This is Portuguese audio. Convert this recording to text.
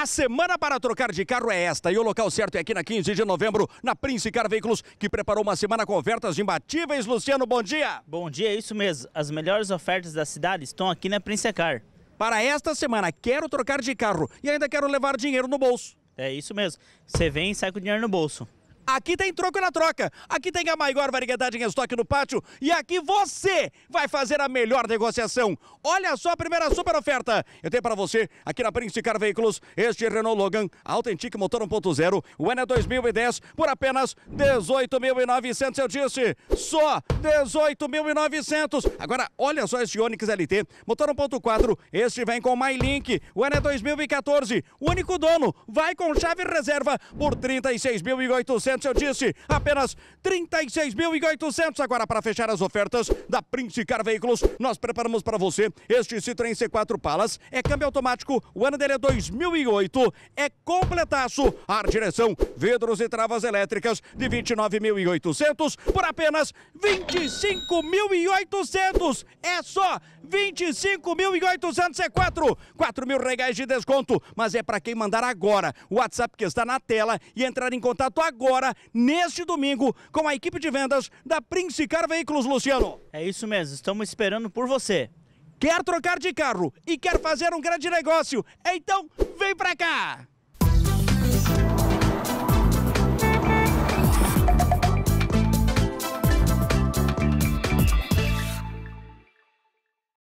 A semana para trocar de carro é esta e o local certo é aqui na 15 de novembro, na Prince Car Veículos, que preparou uma semana com ofertas imbatíveis. Luciano, bom dia. Bom dia, é isso mesmo. As melhores ofertas da cidade estão aqui na Prince Car. Para esta semana, quero trocar de carro e ainda quero levar dinheiro no bolso. É isso mesmo. Você vem e sai com o dinheiro no bolso. Aqui tem troco na troca. Aqui tem a maior variedade em estoque no pátio. E aqui você vai fazer a melhor negociação. Olha só a primeira super oferta. Eu tenho para você aqui na Prince Car Veículos este Renault Logan Authentic Motor 1.0. O ano é 2010 por apenas 18.900. Eu disse só 18.900. Agora olha só este Onix LT motor 1.4. Este vem com MyLink. O ano é 2014. O único dono vai com chave reserva por 36.800. 800, eu disse, apenas 36.800. Agora, para fechar as ofertas da Prince Car Veículos, nós preparamos para você este Citroën C4 Palas. É câmbio automático, o ano dele é 2008, é completaço, ar, direção, vidros e travas elétricas de 29.800 por apenas 25.800. É só 25.800 C4, 4 mil reais de desconto, mas é para quem mandar agora o WhatsApp que está na tela e entrar em contato agora agora, neste domingo, com a equipe de vendas da Princicar Veículos, Luciano. É isso mesmo, estamos esperando por você. Quer trocar de carro e quer fazer um grande negócio? Então, vem pra cá!